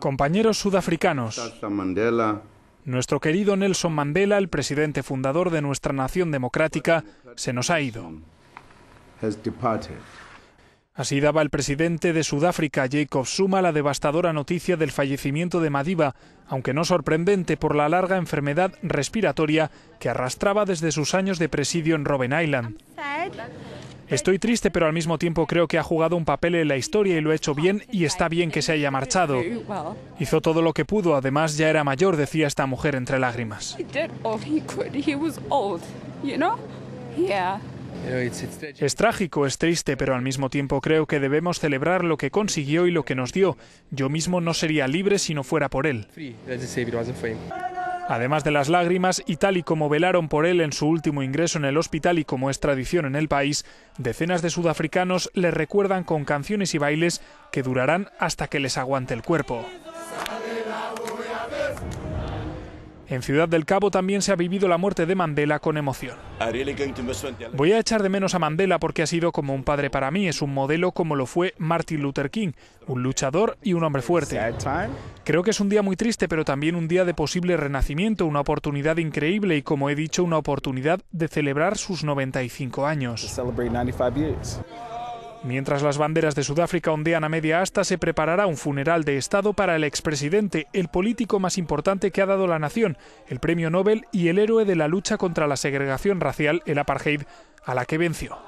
Compañeros sudafricanos, nuestro querido Nelson Mandela, el presidente fundador de nuestra nación democrática, se nos ha ido. Así daba el presidente de Sudáfrica, Jacob Suma, la devastadora noticia del fallecimiento de Madiba, aunque no sorprendente por la larga enfermedad respiratoria que arrastraba desde sus años de presidio en Robben Island. Estoy triste, pero al mismo tiempo creo que ha jugado un papel en la historia y lo ha hecho bien y está bien que se haya marchado. Hizo todo lo que pudo, además ya era mayor, decía esta mujer entre lágrimas. Es trágico, es triste, pero al mismo tiempo creo que debemos celebrar lo que consiguió y lo que nos dio. Yo mismo no sería libre si no fuera por él. Además de las lágrimas, y tal y como velaron por él en su último ingreso en el hospital y como es tradición en el país, decenas de sudafricanos le recuerdan con canciones y bailes que durarán hasta que les aguante el cuerpo. En Ciudad del Cabo también se ha vivido la muerte de Mandela con emoción. Voy a echar de menos a Mandela porque ha sido como un padre para mí, es un modelo como lo fue Martin Luther King, un luchador y un hombre fuerte. Creo que es un día muy triste, pero también un día de posible renacimiento, una oportunidad increíble y, como he dicho, una oportunidad de celebrar sus 95 años. Mientras las banderas de Sudáfrica ondean a media asta, se preparará un funeral de Estado para el expresidente, el político más importante que ha dado la nación, el premio Nobel y el héroe de la lucha contra la segregación racial, el apartheid, a la que venció.